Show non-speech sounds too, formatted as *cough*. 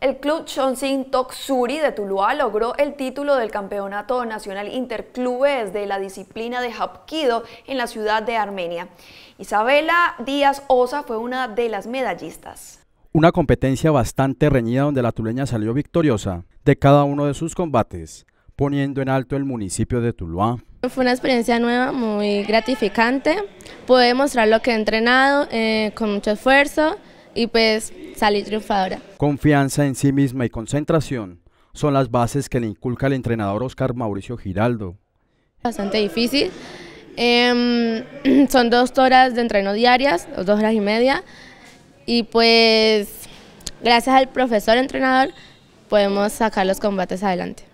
El club tok Toksuri de Tuluá logró el título del Campeonato Nacional Interclubes de la disciplina de Hapkido en la ciudad de Armenia. Isabela Díaz Osa fue una de las medallistas. Una competencia bastante reñida donde la tuleña salió victoriosa de cada uno de sus combates, poniendo en alto el municipio de Tuluá. Fue una experiencia nueva, muy gratificante. Pude mostrar lo que he entrenado eh, con mucho esfuerzo y pues salir triunfadora. Confianza en sí misma y concentración son las bases que le inculca el entrenador Oscar Mauricio Giraldo. Bastante difícil. Em, *clears throat* son dos horas de entreno diarias, dos horas y media. Y pues gracias al profesor entrenador podemos sacar los combates adelante.